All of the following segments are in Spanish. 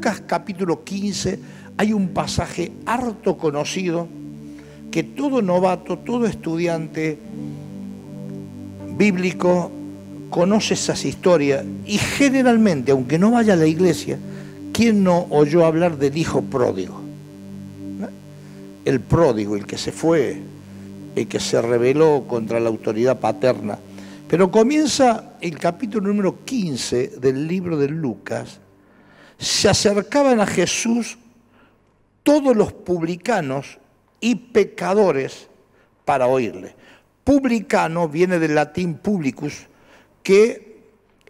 Lucas capítulo 15 hay un pasaje harto conocido que todo novato, todo estudiante bíblico conoce esas historias y generalmente, aunque no vaya a la iglesia, ¿quién no oyó hablar del hijo pródigo? El pródigo, el que se fue, el que se rebeló contra la autoridad paterna. Pero comienza el capítulo número 15 del libro de Lucas se acercaban a Jesús todos los publicanos y pecadores para oírle. Publicano viene del latín publicus, que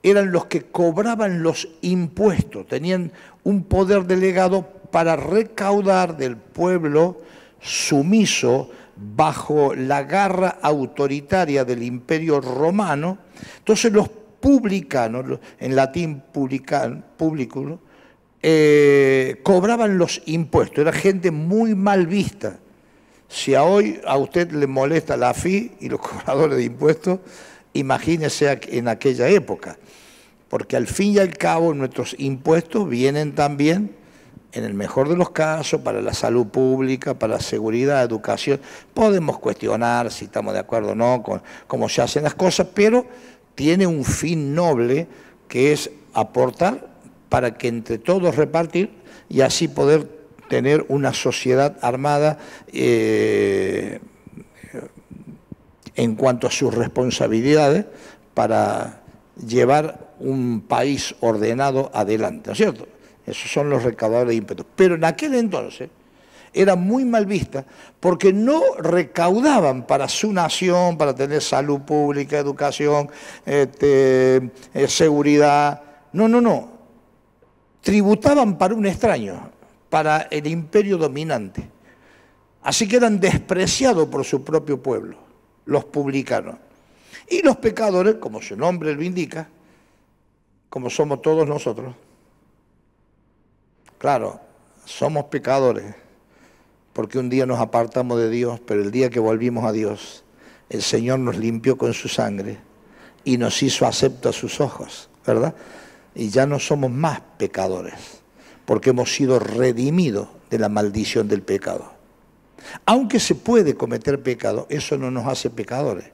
eran los que cobraban los impuestos, tenían un poder delegado para recaudar del pueblo sumiso bajo la garra autoritaria del imperio romano. Entonces los publicanos, en latín publican, publicus, eh, cobraban los impuestos, era gente muy mal vista. Si a hoy a usted le molesta la AFI y los cobradores de impuestos, imagínese en aquella época, porque al fin y al cabo nuestros impuestos vienen también, en el mejor de los casos, para la salud pública, para la seguridad, educación. Podemos cuestionar si estamos de acuerdo o no con cómo se hacen las cosas, pero tiene un fin noble que es aportar para que entre todos repartir y así poder tener una sociedad armada eh, en cuanto a sus responsabilidades para llevar un país ordenado adelante, ¿no es cierto? Esos son los recaudadores de impuestos. Pero en aquel entonces era muy mal vista porque no recaudaban para su nación, para tener salud pública, educación, este, eh, seguridad. No, no, no tributaban para un extraño, para el imperio dominante. Así que eran despreciados por su propio pueblo, los publicanos. Y los pecadores, como su nombre lo indica, como somos todos nosotros, claro, somos pecadores, porque un día nos apartamos de Dios, pero el día que volvimos a Dios, el Señor nos limpió con su sangre y nos hizo acepto a sus ojos, ¿verdad? y ya no somos más pecadores, porque hemos sido redimidos de la maldición del pecado. Aunque se puede cometer pecado, eso no nos hace pecadores.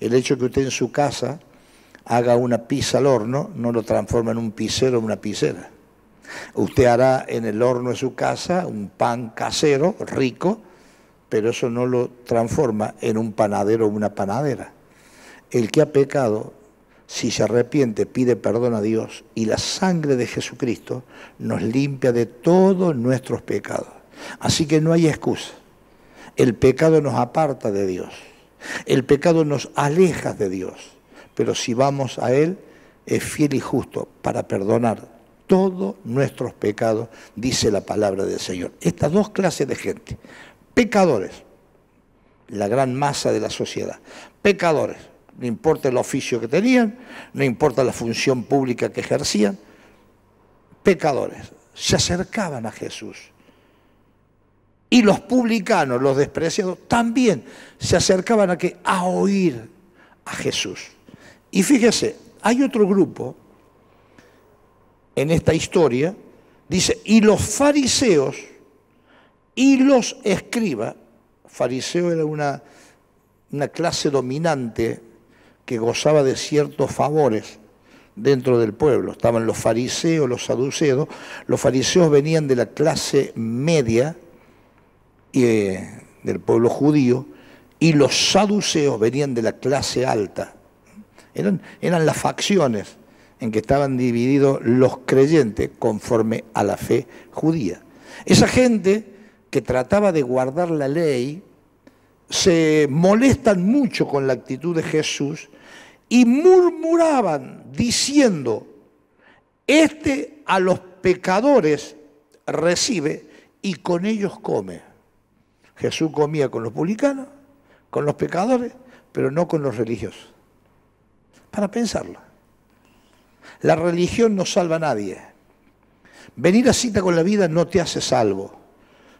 El hecho que usted en su casa haga una pizza al horno, no lo transforma en un pisero o una pizera. Usted hará en el horno de su casa un pan casero, rico, pero eso no lo transforma en un panadero o una panadera. El que ha pecado si se arrepiente, pide perdón a Dios y la sangre de Jesucristo nos limpia de todos nuestros pecados. Así que no hay excusa. El pecado nos aparta de Dios. El pecado nos aleja de Dios. Pero si vamos a Él, es fiel y justo para perdonar todos nuestros pecados, dice la palabra del Señor. Estas dos clases de gente, pecadores, la gran masa de la sociedad, pecadores, no importa el oficio que tenían, no importa la función pública que ejercían, pecadores, se acercaban a Jesús. Y los publicanos, los despreciados, también se acercaban a, que, a oír a Jesús. Y fíjese, hay otro grupo en esta historia, dice, y los fariseos y los escribas, fariseo era una, una clase dominante que gozaba de ciertos favores dentro del pueblo. Estaban los fariseos, los saduceos. Los fariseos venían de la clase media eh, del pueblo judío y los saduceos venían de la clase alta. Eran, eran las facciones en que estaban divididos los creyentes conforme a la fe judía. Esa gente que trataba de guardar la ley se molestan mucho con la actitud de Jesús y murmuraban diciendo, este a los pecadores recibe y con ellos come. Jesús comía con los publicanos, con los pecadores, pero no con los religiosos. Para pensarlo. La religión no salva a nadie. Venir a cita con la vida no te hace salvo.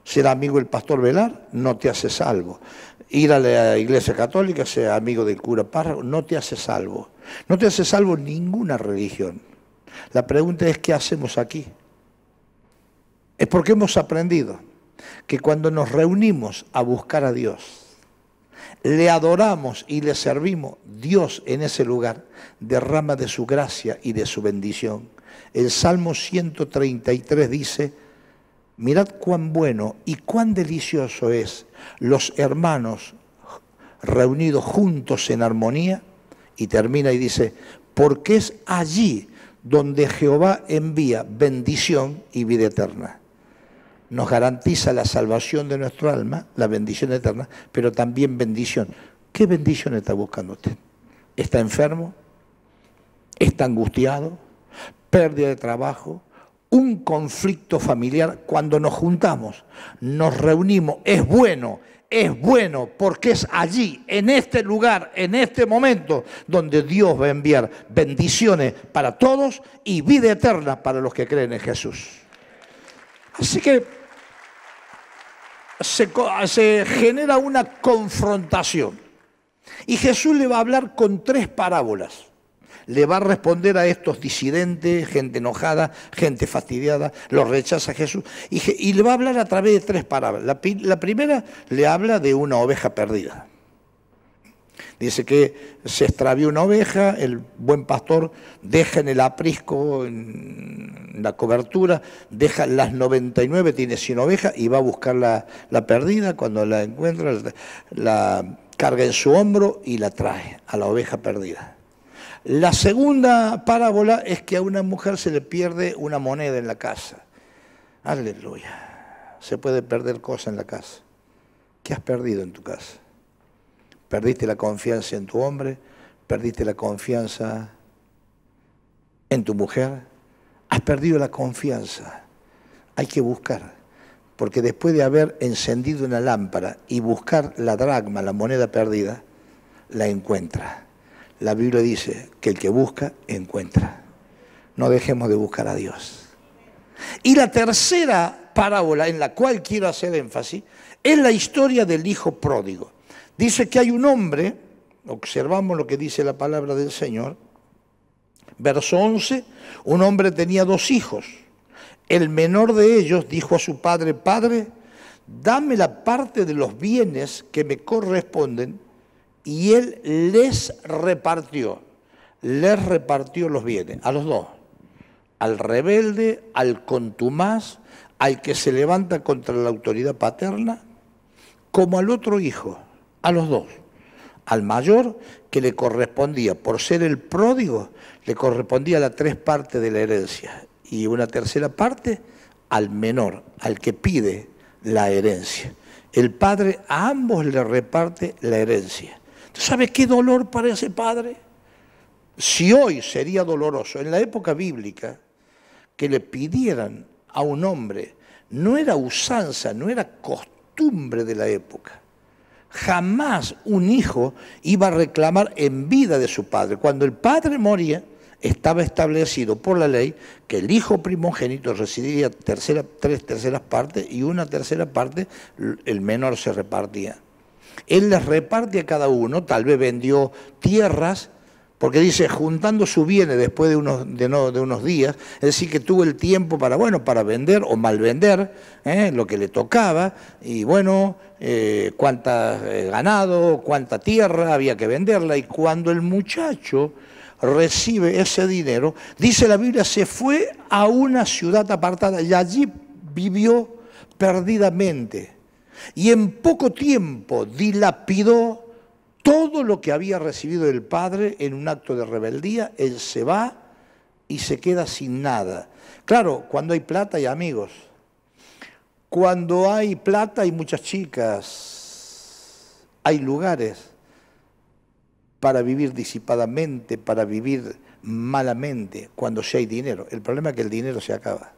Ser amigo del pastor Velar no te hace salvo ir a la iglesia católica, ser amigo del cura párroco, no te hace salvo. No te hace salvo ninguna religión. La pregunta es, ¿qué hacemos aquí? Es porque hemos aprendido que cuando nos reunimos a buscar a Dios, le adoramos y le servimos, Dios en ese lugar derrama de su gracia y de su bendición. El Salmo 133 dice, Mirad cuán bueno y cuán delicioso es los hermanos reunidos juntos en armonía. Y termina y dice, porque es allí donde Jehová envía bendición y vida eterna. Nos garantiza la salvación de nuestro alma, la bendición eterna, pero también bendición. ¿Qué bendición está buscando usted? ¿Está enfermo? ¿Está angustiado? ¿Pérdida de trabajo? un conflicto familiar cuando nos juntamos, nos reunimos. Es bueno, es bueno, porque es allí, en este lugar, en este momento, donde Dios va a enviar bendiciones para todos y vida eterna para los que creen en Jesús. Así que se, genera una confrontación. Y Jesús le va a hablar con tres parábolas le va a responder a estos disidentes, gente enojada, gente fastidiada, los rechaza Jesús. Y, le va a hablar a través de tres palabras. La, primera le habla de una oveja perdida. Dice que se extravió una oveja, el buen pastor deja en el aprisco, en la cobertura, deja las 99, tiene 100 ovejas y va a buscar la perdida. Cuando la encuentra, la carga en su hombro y la trae a la oveja perdida. La segunda parábola es que a una mujer se le pierde una moneda en la casa. Aleluya. Se puede perder cosas en la casa. ¿Qué has perdido en tu casa? Perdiste la confianza en tu hombre, perdiste la confianza en tu mujer, has perdido la confianza. Hay que buscar, porque después de haber encendido una lámpara y buscar la dragma, la moneda perdida, la encuentra. La Biblia dice que el que busca, encuentra. No dejemos de buscar a Dios. Y la tercera parábola en la cual quiero hacer énfasis es la historia del hijo pródigo. Dice que hay un hombre, observamos lo que dice la palabra del Señor, verso 11, un hombre tenía dos hijos. El menor de ellos dijo a su padre, padre, dame la parte de los bienes que me corresponden y él les repartió, les repartió los bienes, a los dos, al rebelde, al contumaz, al que se levanta contra la autoridad paterna, como al otro hijo, a los dos, al mayor que le correspondía, por ser el pródigo, le correspondía la tres partes de la herencia y una tercera parte al menor, al que pide la herencia. El padre a ambos le reparte la herencia. ¿Sabe qué dolor para ese padre? Si hoy sería doloroso, en la época bíblica, que le pidieran a un hombre, no era usanza, no era costumbre de la época. Jamás un hijo iba a reclamar en vida de su padre. Cuando el padre moría, estaba establecido por la ley que el hijo primogénito recibiría tercera, tres terceras partes y una tercera parte el menor se repartía. Él les reparte a cada uno, tal vez vendió tierras, porque dice, juntando su bienes después de unos, de, unos días, es decir, que tuvo el tiempo para, bueno, para vender o mal vender ¿eh? lo que le tocaba, y bueno, eh, cuánta eh, ganado, cuánta tierra había que venderla, y cuando el muchacho recibe ese dinero, dice la Biblia, se fue a una ciudad apartada y allí vivió perdidamente y en poco tiempo dilapidó todo lo que había recibido el padre en un acto de rebeldía, él se va y se queda sin nada. Claro, cuando hay plata hay amigos. Cuando hay plata hay muchas chicas, hay lugares para vivir disipadamente, para vivir malamente, cuando ya hay dinero. El problema es que el dinero se acaba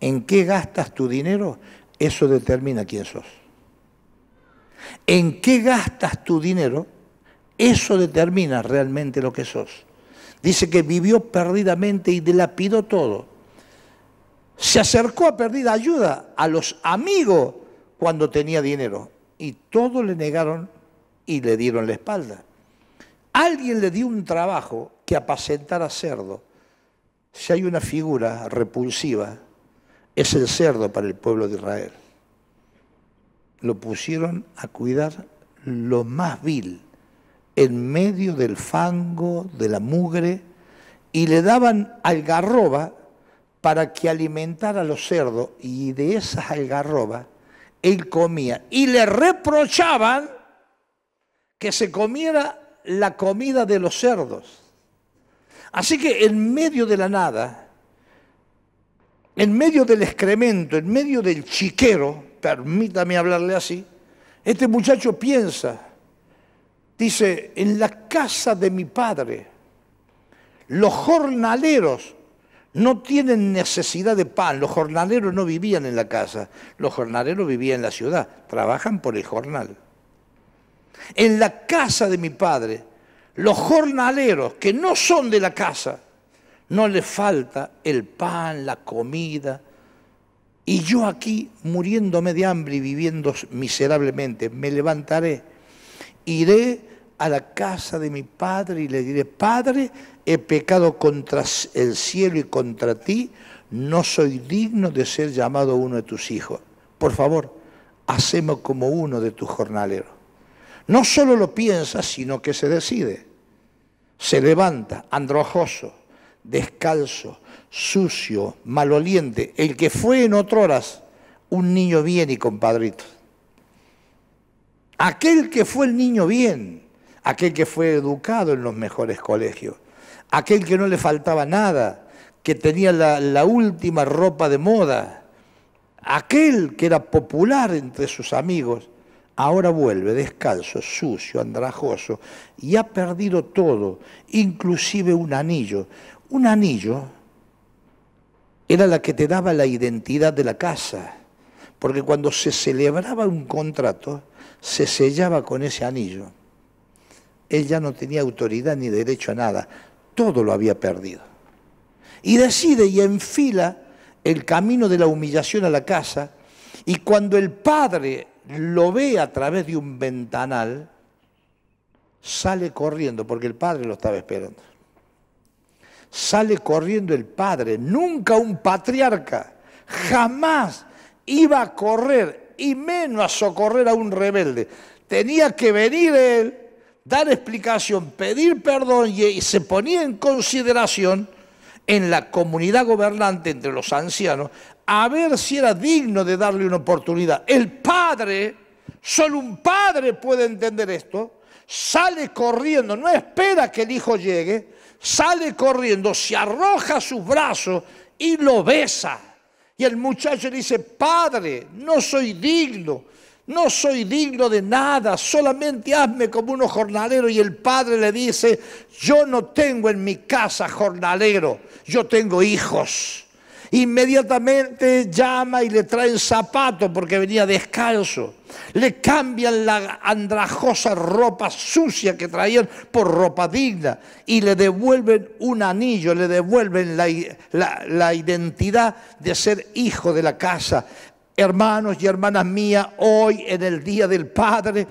en qué gastas tu dinero, eso determina quién sos. En qué gastas tu dinero, eso determina realmente lo que sos. Dice que vivió perdidamente y dilapidó todo. Se acercó a perdida ayuda a los amigos cuando tenía dinero. Y todos le negaron y le dieron la espalda. Alguien le dio un trabajo que apacentara cerdo. Si hay una figura repulsiva es el cerdo para el pueblo de Israel. Lo pusieron a cuidar lo más vil, en medio del fango, de la mugre, y le daban algarroba para que alimentara a los cerdos, y de esas algarroba él comía. Y le reprochaban que se comiera la comida de los cerdos. Así que en medio de la nada, en medio del excremento, en medio del chiquero, permítame hablarle así, este muchacho piensa, dice, en la casa de mi padre, los jornaleros no tienen necesidad de pan, los jornaleros no vivían en la casa, los jornaleros vivían en la ciudad, trabajan por el jornal. En la casa de mi padre, los jornaleros que no son de la casa, no le falta el pan, la comida. Y yo aquí, muriéndome de hambre y viviendo miserablemente, me levantaré, iré a la casa de mi padre y le diré, Padre, he pecado contra el cielo y contra ti, no soy digno de ser llamado uno de tus hijos. Por favor, hacemos como uno de tus jornaleros. No solo lo piensa, sino que se decide. Se levanta, androjoso, descalzo, sucio, maloliente, el que fue en horas un niño bien y compadrito. Aquel que fue el niño bien, aquel que fue educado en los mejores colegios, aquel que no le faltaba nada, que tenía la última ropa de moda, aquel que era popular entre sus amigos, ahora vuelve descalzo, sucio, andrajoso, y ha perdido todo, inclusive un anillo, un anillo era la que te daba la identidad de la casa, porque cuando se celebraba un contrato, se sellaba con ese anillo. Él ya no tenía autoridad ni derecho a nada, todo lo había perdido. Y decide y enfila el camino de la humillación a la casa, y cuando el padre lo ve a través de un ventanal, sale corriendo, porque el padre lo estaba esperando sale corriendo el padre. Nunca un patriarca, jamás iba a correr y menos a socorrer a un rebelde. Tenía que venir él, dar explicación, pedir perdón y, se ponía en consideración en la comunidad gobernante entre los ancianos a ver si era digno de darle una oportunidad. El padre, solo un padre puede entender esto, sale corriendo, no espera que el hijo llegue, sale corriendo, se arroja a sus brazos y lo besa. Y el muchacho le dice, padre, no soy digno, no soy digno de nada, solamente hazme como unos jornalero. Y el padre le dice, yo no tengo en mi casa jornalero, yo tengo hijos. Inmediatamente llama y le traen zapatos porque venía descalzo. Le cambian la andrajosa ropa sucia que traían por ropa digna y le devuelven un anillo, le devuelven la, la identidad de ser hijo de la casa. Hermanos y hermanas mías, hoy en el Día del Padre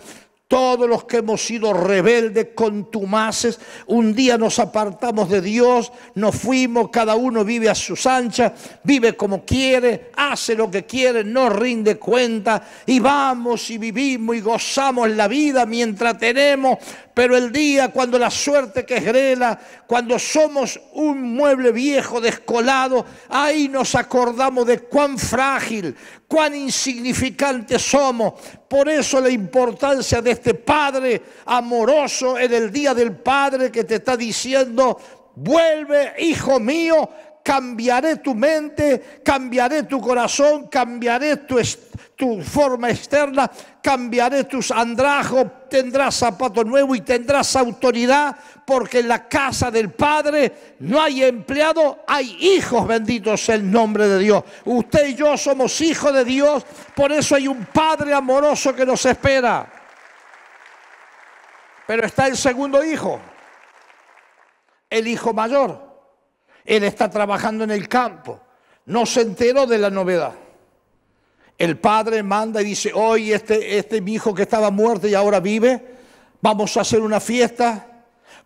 todos los que hemos sido rebeldes, contumaces, un día nos apartamos de Dios, nos fuimos, cada uno vive a sus anchas, vive como quiere, hace lo que quiere, no rinde cuenta y vamos y vivimos y gozamos la vida mientras tenemos pero el día cuando la suerte que grela, cuando somos un mueble viejo descolado, ahí nos acordamos de cuán frágil, cuán insignificante somos. Por eso la importancia de este Padre amoroso en el día del Padre que te está diciendo, vuelve, hijo mío, cambiaré tu mente, cambiaré tu corazón, cambiaré tu, forma externa, cambiaré tus andrajos, tendrás zapato nuevo y tendrás autoridad, porque en la casa del Padre no hay empleado, hay hijos, benditos el nombre de Dios. Usted y yo somos hijos de Dios, por eso hay un Padre amoroso que nos espera. Pero está el segundo hijo, el hijo mayor él está trabajando en el campo. No se enteró de la novedad. El padre manda y dice, hoy este, este mi hijo que estaba muerto y ahora vive, vamos a hacer una fiesta.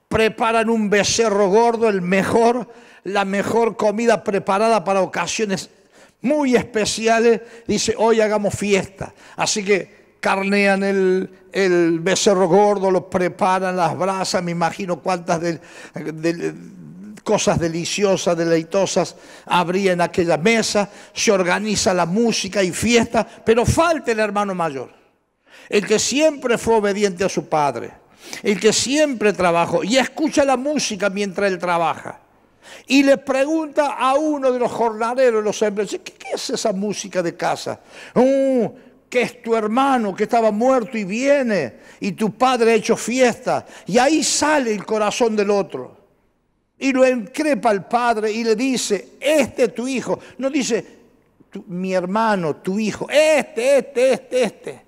Preparan un becerro gordo, el mejor, la mejor comida preparada para ocasiones muy especiales. Dice, hoy hagamos fiesta. Así que carnean el, el, becerro gordo, lo preparan las brasas, me imagino cuántas de, cosas deliciosas, deleitosas habría en aquella mesa, se organiza la música y fiesta, pero falta el hermano mayor, el que siempre fue obediente a su padre, el que siempre trabajó y escucha la música mientras él trabaja. Y le pregunta a uno de los jornaleros, los hombres, ¿qué, es esa música de casa? Uh, que es tu hermano que estaba muerto y viene, y tu padre ha hecho fiesta, y ahí sale el corazón del otro. Y lo increpa el padre y le dice, este es tu hijo. No dice, mi hermano, tu hijo, este, este, este, este.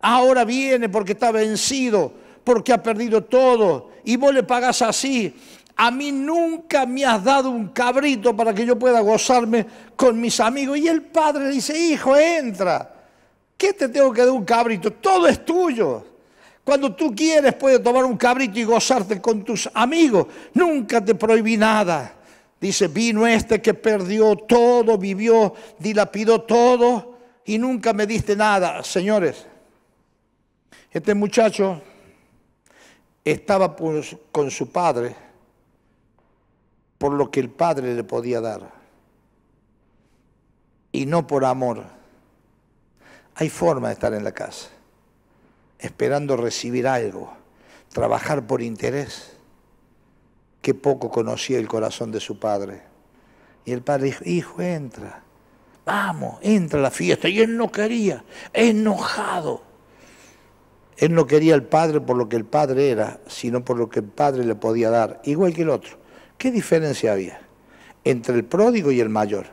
Ahora viene porque está vencido, porque ha perdido todo. Y vos le pagás así. A mí nunca me has dado un cabrito para que yo pueda gozarme con mis amigos. Y el padre le dice, hijo, entra. ¿Qué te tengo que dar un cabrito? Todo es tuyo. Cuando tú quieres puedes tomar un cabrito y gozarte con tus amigos. Nunca te prohibí nada. Dice, vino este que perdió todo, vivió, dilapidó todo y nunca me diste nada. Señores, este muchacho estaba pues, con su padre por lo que el padre le podía dar y no por amor. Hay forma de estar en la casa esperando recibir algo, trabajar por interés. Qué poco conocía el corazón de su padre. Y el padre dijo, hijo, entra, vamos, entra a la fiesta. Y él no quería, enojado. Él no quería al padre por lo que el padre era, sino por lo que el padre le podía dar, igual que el otro. ¿Qué diferencia había entre el pródigo y el mayor?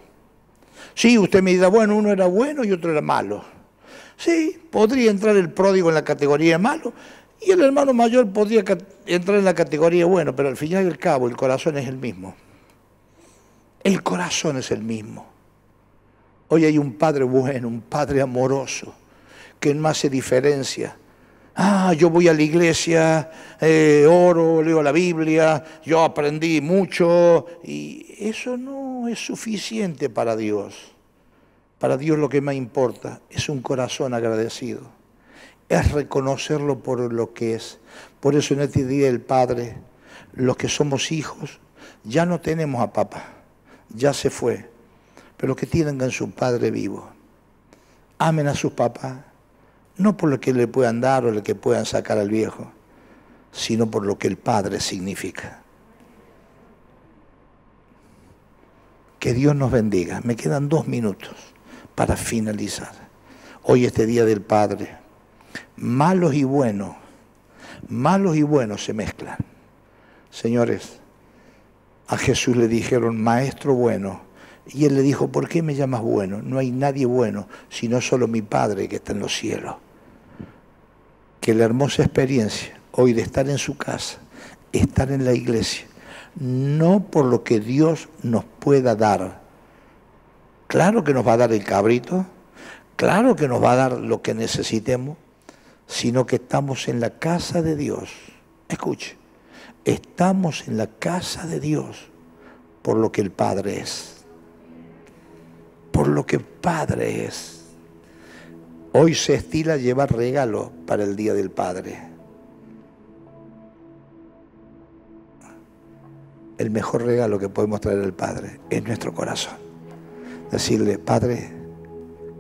Sí, usted me dirá, bueno, uno era bueno y otro era malo. Sí, podría entrar el pródigo en la categoría malo y el hermano mayor podría entrar en la categoría bueno, pero al final y al cabo el corazón es el mismo. El corazón es el mismo. Hoy hay un padre bueno, un padre amoroso, que no hace diferencia. Ah, yo voy a la iglesia, eh, oro, leo la Biblia, yo aprendí mucho y eso no es suficiente para Dios. Para Dios lo que más importa es un corazón agradecido, es reconocerlo por lo que es. Por eso en este día el Padre, los que somos hijos, ya no tenemos a papá, ya se fue, pero que tienen a su Padre vivo. Amen a su papá, no por lo que le puedan dar o lo que puedan sacar al viejo, sino por lo que el Padre significa. Que Dios nos bendiga. Me quedan dos minutos para finalizar. Hoy este día del Padre, malos y buenos, malos y buenos se mezclan. Señores, a Jesús le dijeron, maestro bueno, y él le dijo, ¿por qué me llamas bueno? No hay nadie bueno, sino solo mi Padre que está en los cielos. Que la hermosa experiencia hoy de estar en su casa, estar en la iglesia, no por lo que Dios nos pueda dar, Claro que nos va a dar el cabrito, claro que nos va a dar lo que necesitemos, sino que estamos en la casa de Dios. Escuche, estamos en la casa de Dios por lo que el Padre es. Por lo que el Padre es. Hoy se estila llevar regalo para el Día del Padre. El mejor regalo que podemos traer al Padre es nuestro corazón decirle, Padre,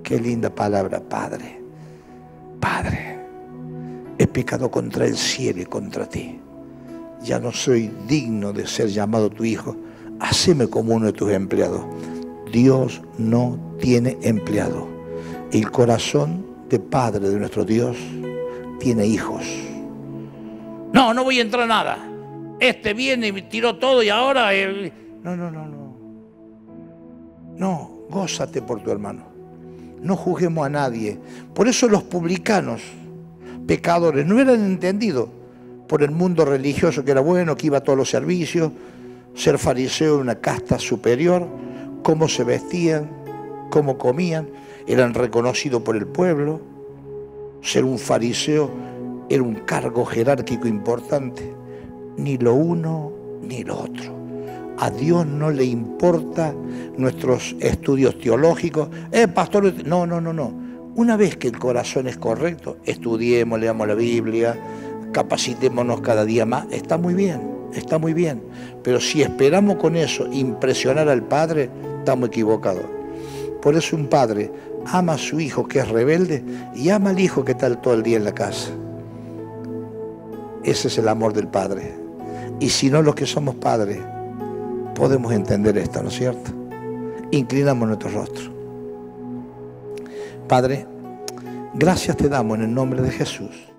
qué linda palabra, Padre, Padre, he pecado contra el cielo y contra ti. Ya no soy digno de ser llamado tu hijo. Haceme como uno de tus empleados. Dios no tiene empleado. El corazón de Padre de nuestro Dios tiene hijos. No, no voy a entrar a nada. Este viene y me tiró todo y ahora... Él... No, no, no, no. No, gózate por tu hermano. No juzguemos a nadie. Por eso los publicanos, pecadores, no eran entendidos por el mundo religioso que era bueno, que iba a todos los servicios, ser fariseo de una casta superior, cómo se vestían, cómo comían, eran reconocidos por el pueblo. Ser un fariseo era un cargo jerárquico importante, ni lo uno ni lo otro. A Dios no le importa nuestros estudios teológicos. Eh, pastor, no, no, no, no. Una vez que el corazón es correcto, estudiemos, leamos la Biblia, capacitémonos cada día más, está muy bien, está muy bien. Pero si esperamos con eso impresionar al Padre, estamos equivocados. Por eso un padre ama a su hijo que es rebelde y ama al hijo que está todo el día en la casa. Ese es el amor del Padre. Y si no los que somos padres, podemos entender esto, ¿no es cierto? Inclinamos nuestro rostro. Padre, gracias te damos en el nombre de Jesús